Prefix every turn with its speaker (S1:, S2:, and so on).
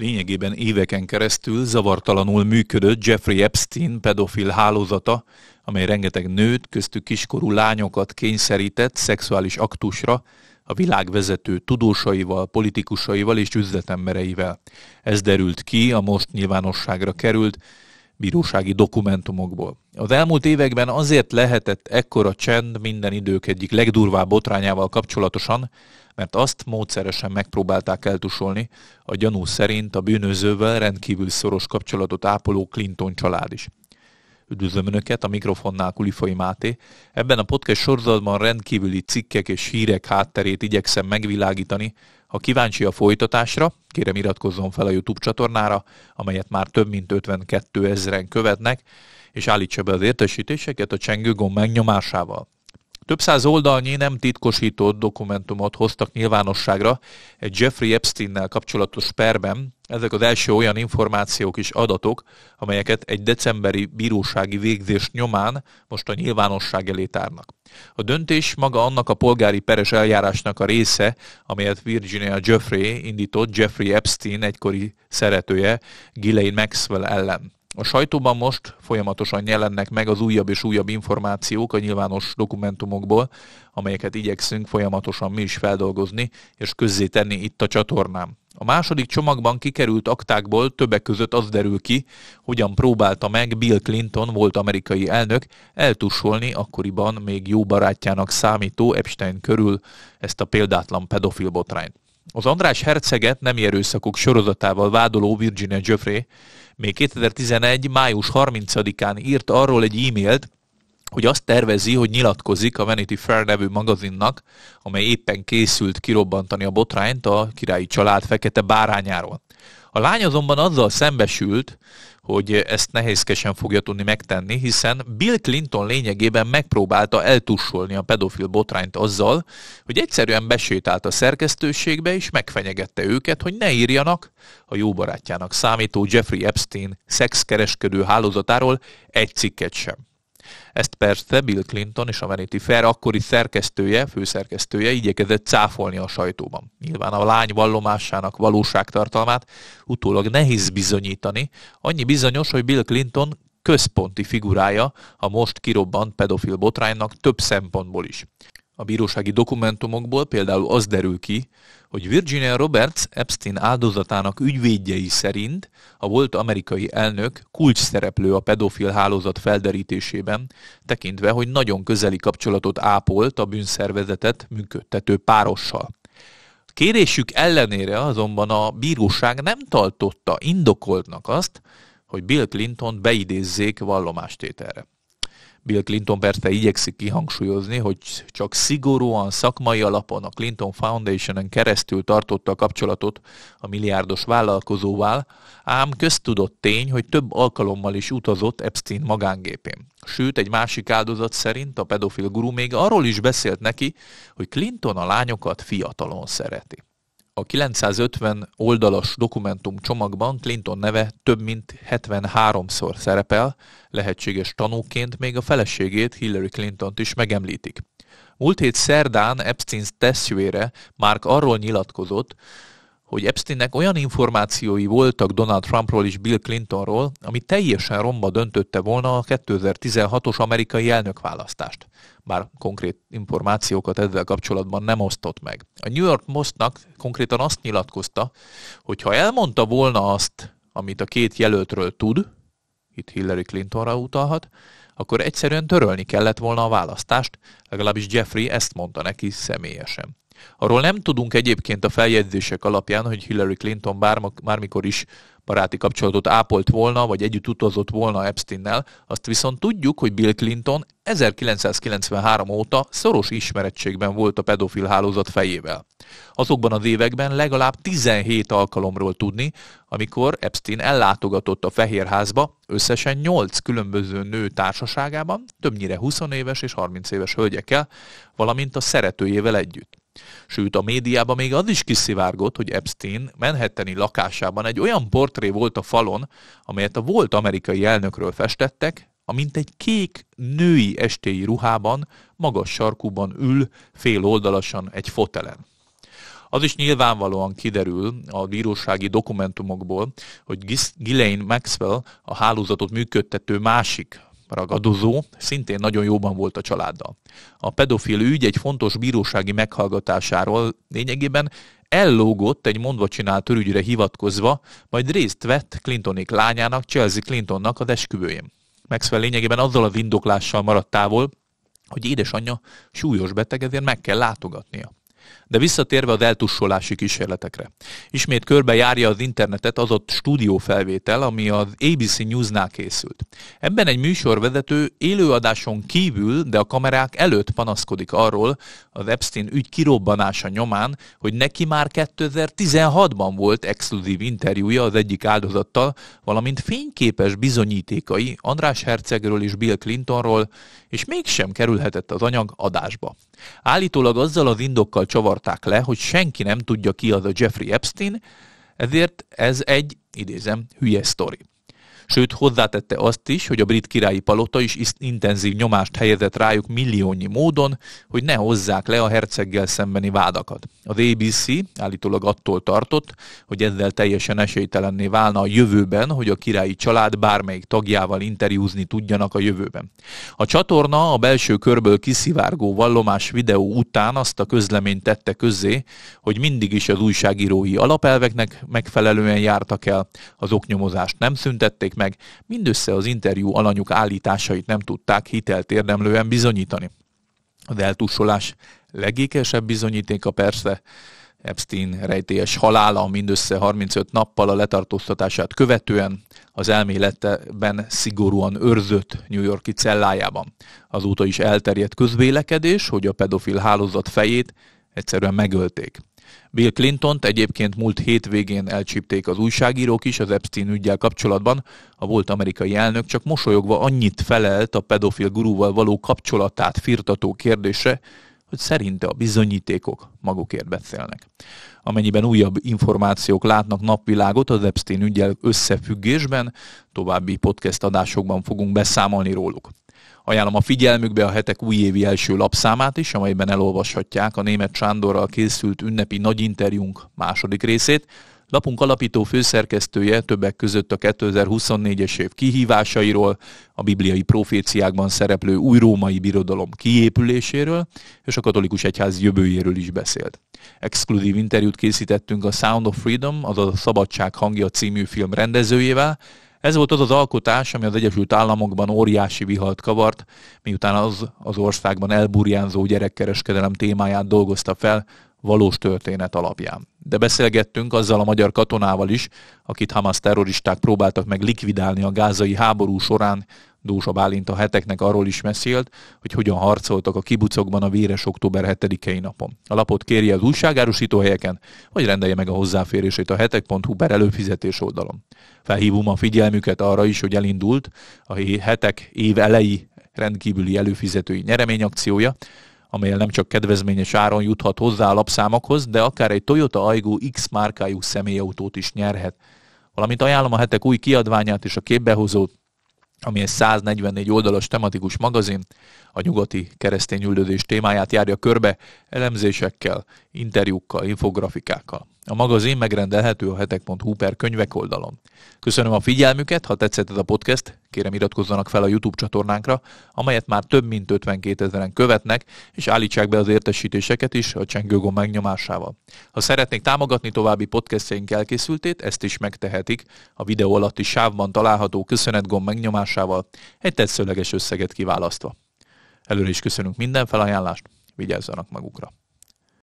S1: lényegében éveken keresztül zavartalanul működött Jeffrey Epstein pedofil hálózata, amely rengeteg nőt, köztük kiskorú lányokat kényszerített szexuális aktusra, a világ vezető tudósaival, politikusaival és üzletembereivel. Ez derült ki a most nyilvánosságra került bírósági dokumentumokból. Az elmúlt években azért lehetett ekkora csend minden idők egyik legdurvább botrányával kapcsolatosan, mert azt módszeresen megpróbálták eltusolni, a gyanú szerint a bűnözővel rendkívül szoros kapcsolatot ápoló Clinton család is. Üdvözlöm Önöket, a mikrofonnál Kulifai Máté. Ebben a podcast sorozatban rendkívüli cikkek és hírek hátterét igyekszem megvilágítani. Ha kíváncsi a folytatásra, kérem iratkozzon fel a YouTube csatornára, amelyet már több mint 52 ezeren követnek, és állítsa be az értesítéseket a csengőgomb megnyomásával. Több száz oldalnyi nem titkosított dokumentumot hoztak nyilvánosságra egy Jeffrey Epstein-nel kapcsolatos perben. Ezek az első olyan információk és adatok, amelyeket egy decemberi bírósági végzés nyomán most a nyilvánosság elé tárnak. A döntés maga annak a polgári peres eljárásnak a része, amelyet Virginia Jeffrey indított Jeffrey Epstein egykori szeretője Ghislaine Maxwell ellen. A sajtóban most folyamatosan jelennek meg az újabb és újabb információk a nyilvános dokumentumokból, amelyeket igyekszünk folyamatosan mi is feldolgozni és közzétenni itt a csatornán. A második csomagban kikerült aktákból többek között az derül ki, hogyan próbálta meg Bill Clinton volt amerikai elnök eltusolni akkoriban még jó barátjának számító Epstein körül ezt a példátlan pedofil botrányt. Az András Herceget nem erőszakok sorozatával vádoló Virginia Jeffrey még 2011. május 30-án írt arról egy e-mailt, hogy azt tervezi, hogy nyilatkozik a Vanity Fair nevű magazinnak, amely éppen készült kirobbantani a botrányt a királyi család fekete bárányáról. A lány azonban azzal szembesült, hogy ezt nehézkesen fogja tudni megtenni, hiszen Bill Clinton lényegében megpróbálta eltussolni a pedofil botrányt azzal, hogy egyszerűen besétált a szerkesztőségbe és megfenyegette őket, hogy ne írjanak a jó barátjának számító Jeffrey Epstein szexkereskedő hálózatáról egy cikket sem. Ezt persze Bill Clinton és a Vanity Fair akkori szerkesztője, főszerkesztője igyekezett cáfolni a sajtóban. Nyilván a lány vallomásának valóságtartalmát utólag nehéz bizonyítani, annyi bizonyos, hogy Bill Clinton központi figurája a most kirobbant pedofil botránynak több szempontból is. A bírósági dokumentumokból például az derül ki, hogy Virginia Roberts Epstein áldozatának ügyvédjei szerint a volt amerikai elnök kulcs szereplő a pedofil hálózat felderítésében, tekintve, hogy nagyon közeli kapcsolatot ápolt a bűnszervezetet működtető párossal. Kérésük ellenére azonban a bíróság nem tartotta indokoltnak azt, hogy Bill Clinton beidézzék vallomástételre. Bill Clinton persze igyekszik kihangsúlyozni, hogy csak szigorúan szakmai alapon a Clinton Foundation-en keresztül tartotta a kapcsolatot a milliárdos vállalkozóval, ám köztudott tény, hogy több alkalommal is utazott Epstein magángépén. Sőt, egy másik áldozat szerint a pedofil guru még arról is beszélt neki, hogy Clinton a lányokat fiatalon szereti. A 950 oldalas dokumentum csomagban Clinton neve több mint 73-szor szerepel, lehetséges tanúként még a feleségét Hillary Clinton-t is megemlítik. Múlt hét szerdán Epstein tesztjére Mark arról nyilatkozott, hogy Epsteinnek olyan információi voltak Donald Trumpról és Bill Clintonról, ami teljesen romba döntötte volna a 2016-os amerikai elnökválasztást. Bár konkrét információkat ezzel kapcsolatban nem osztott meg. A New York Mostnak konkrétan azt nyilatkozta, hogy ha elmondta volna azt, amit a két jelöltről tud, itt Hillary Clintonra utalhat, akkor egyszerűen törölni kellett volna a választást, legalábbis Jeffrey ezt mondta neki személyesen. Arról nem tudunk egyébként a feljegyzések alapján, hogy Hillary Clinton bármikor is baráti kapcsolatot ápolt volna, vagy együtt utazott volna Epsteinnel, azt viszont tudjuk, hogy Bill Clinton 1993 óta szoros ismerettségben volt a pedofil hálózat fejével. Azokban az években legalább 17 alkalomról tudni, amikor Epstein ellátogatott a Fehérházba összesen 8 különböző nő társaságában, többnyire 20 éves és 30 éves hölgyekkel, valamint a szeretőjével együtt. Sőt, a médiában még az is kiszivárgott, hogy Epstein menhetteni lakásában egy olyan portré volt a falon, amelyet a volt amerikai elnökről festettek, amint egy kék női estéi ruhában, magas sarkúban ül, fél oldalasan egy fotelen. Az is nyilvánvalóan kiderül a bírósági dokumentumokból, hogy Ghislaine Maxwell a hálózatot működtető másik ragadozó szintén nagyon jóban volt a családdal. A pedofil ügy egy fontos bírósági meghallgatásáról lényegében ellógott egy mondva csinált örügyre hivatkozva, majd részt vett Clintonék lányának, Chelsea Clintonnak a esküvőjén. Maxwell lényegében azzal a vindoklással maradt távol, hogy édesanyja súlyos beteg, ezért meg kell látogatnia. De visszatérve az eltussolási kísérletekre. Ismét körbe járja az internetet az ott stúdiófelvétel, ami az ABC News-nál készült. Ebben egy műsorvezető élőadáson kívül, de a kamerák előtt panaszkodik arról az Epstein ügy kirobbanása nyomán, hogy neki már 2016-ban volt exkluzív interjúja az egyik áldozattal, valamint fényképes bizonyítékai András Hercegről és Bill Clintonról, és mégsem kerülhetett az anyag adásba. Állítólag azzal az indokkal csavarták le, hogy senki nem tudja ki az a Jeffrey Epstein, ezért ez egy, idézem, hülye sztori. Sőt, hozzátette azt is, hogy a brit királyi palota is intenzív nyomást helyezett rájuk milliónyi módon, hogy ne hozzák le a herceggel szembeni vádakat. Az ABC állítólag attól tartott, hogy ezzel teljesen esélytelenné válna a jövőben, hogy a királyi család bármelyik tagjával interjúzni tudjanak a jövőben. A csatorna a belső körből kiszivárgó vallomás videó után azt a közleményt tette közzé, hogy mindig is az újságírói alapelveknek megfelelően jártak el, az oknyomozást nem szüntették meg, mindössze az interjú alanyuk állításait nem tudták hitelt érdemlően bizonyítani. A deltussolás legékesebb bizonyítéka persze Epstein rejtélyes halála mindössze 35 nappal a letartóztatását követően az elméletben szigorúan őrzött New Yorki cellájában. Azóta is elterjedt közvélekedés, hogy a pedofil hálózat fejét egyszerűen megölték. Bill clinton egyébként múlt hétvégén elcsípték az újságírók is az Epstein ügyel kapcsolatban. A volt amerikai elnök csak mosolyogva annyit felelt a pedofil gurúval való kapcsolatát firtató kérdése, hogy szerinte a bizonyítékok magukért beszélnek. Amennyiben újabb információk látnak napvilágot az Epstein ügyel összefüggésben, további podcast adásokban fogunk beszámolni róluk. Ajánlom a figyelmükbe a hetek újévi első lapszámát is, amelyben elolvashatják a német Sándorral készült ünnepi nagy interjúnk második részét. Lapunk alapító főszerkesztője többek között a 2024-es év kihívásairól, a bibliai proféciákban szereplő új római birodalom kiépüléséről és a katolikus egyház jövőjéről is beszélt. Exkluzív interjút készítettünk a Sound of Freedom, azaz a Szabadság hangja című film rendezőjével, ez volt az az alkotás, ami az Egyesült Államokban óriási vihalt kavart, miután az az országban elburjánzó gyerekkereskedelem témáját dolgozta fel valós történet alapján. De beszélgettünk azzal a magyar katonával is, akit Hamas terroristák próbáltak meg likvidálni a gázai háború során Dósa Bálint a heteknek arról is mesélt, hogy hogyan harcoltak a kibucokban a véres október 7-i napon. A lapot kérje az újságárusító helyeken, vagy rendelje meg a hozzáférését a hetek.hu per előfizetés oldalon. Felhívom a figyelmüket arra is, hogy elindult a hetek év elejé rendkívüli előfizetői nyereményakciója, amelyel nem csak kedvezményes áron juthat hozzá a lapszámokhoz, de akár egy Toyota Aygo X márkájú személyautót is nyerhet. Valamint ajánlom a hetek új kiadványát és a képbehozót, ami egy 144 oldalas tematikus magazin, a nyugati keresztény üldözés témáját járja körbe elemzésekkel, interjúkkal, infografikákkal. A magazin megrendelhető a hetek.hu per könyvek oldalon. Köszönöm a figyelmüket, ha tetszett ez a podcast, kérem iratkozzanak fel a YouTube csatornánkra, amelyet már több mint 52 ezeren követnek, és állítsák be az értesítéseket is a csengőgomb megnyomásával. Ha szeretnék támogatni további podcastjaink elkészültét, ezt is megtehetik a videó alatti sávban található köszönetgomb megnyomásával, egy tetszőleges összeget kiválasztva. Előre is köszönünk minden felajánlást, vigyázzanak magukra!